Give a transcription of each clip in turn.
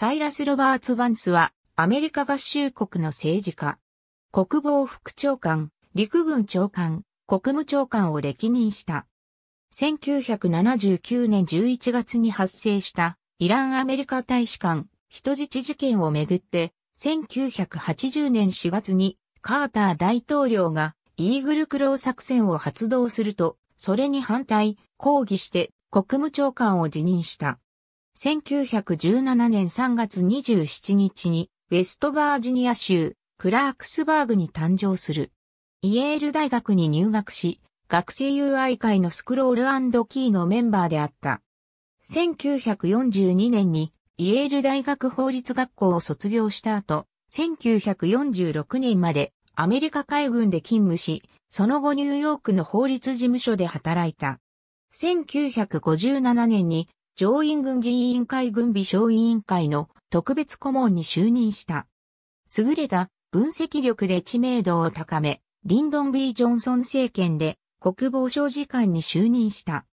サイラス・ロバーツ・バンスは、アメリカ合衆国の政治家、国防副長官、陸軍長官、国務長官を歴任した。1979年11月に発生したイランアメリカ大使館人質事件をめぐって、1980年4月にカーター大統領がイーグルクロー作戦を発動すると、それに反対、抗議して国務長官を辞任した。1917年3月27日にウェストバージニア州クラークスバーグに誕生する。イエール大学に入学し、学生友愛会のスクロールキーのメンバーであった。1942年にイエール大学法律学校を卒業した後、1946年までアメリカ海軍で勤務し、その後ニューヨークの法律事務所で働いた。1957年に上院軍事委員会軍備小委員会の特別顧問に就任した。優れた分析力で知名度を高め、リンドン・ B・ ジョンソン政権で国防省事官に就任した。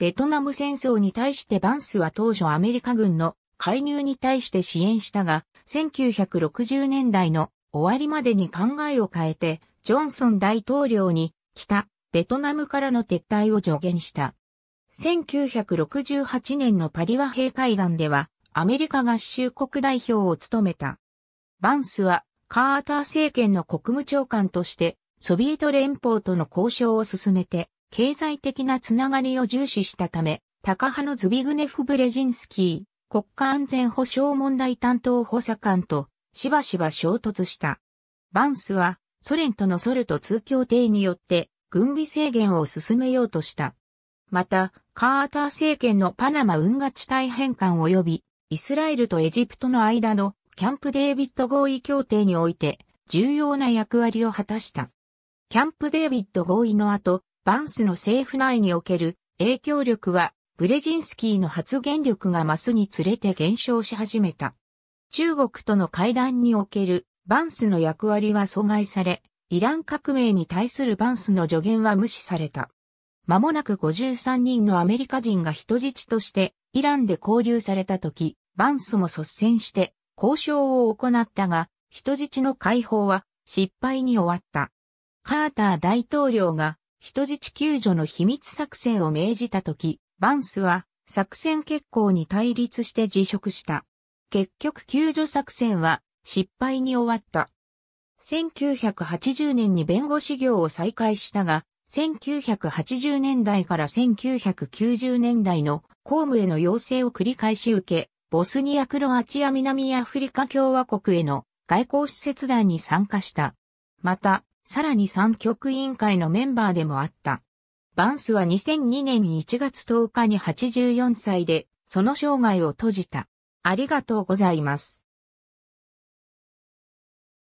ベトナム戦争に対してバンスは当初アメリカ軍の介入に対して支援したが、1960年代の終わりまでに考えを変えて、ジョンソン大統領に北ベトナムからの撤退を助言した。1968年のパリ和平会談では、アメリカ合衆国代表を務めた。バンスは、カーター政権の国務長官として、ソビエト連邦との交渉を進めて、経済的なつながりを重視したため、高派のズビグネフ・ブレジンスキー、国家安全保障問題担当補佐官と、しばしば衝突した。バンスは、ソ連とのソルト通協定によって、軍備制限を進めようとした。また、カーター政権のパナマ運河地帯返還及び、イスラエルとエジプトの間のキャンプデービッド合意協定において重要な役割を果たした。キャンプデービッド合意の後、バンスの政府内における影響力はブレジンスキーの発言力が増すにつれて減少し始めた。中国との会談におけるバンスの役割は阻害され、イラン革命に対するバンスの助言は無視された。間もなく53人のアメリカ人が人質としてイランで交流された時、バンスも率先して交渉を行ったが、人質の解放は失敗に終わった。カーター大統領が人質救助の秘密作戦を命じた時、バンスは作戦決行に対立して辞職した。結局救助作戦は失敗に終わった。1980年に弁護士業を再開したが、1980年代から1990年代の公務への要請を繰り返し受け、ボスニア・クロアチア南アフリカ共和国への外交施設団に参加した。また、さらに三極委員会のメンバーでもあった。バンスは2002年1月10日に84歳で、その生涯を閉じた。ありがとうございます。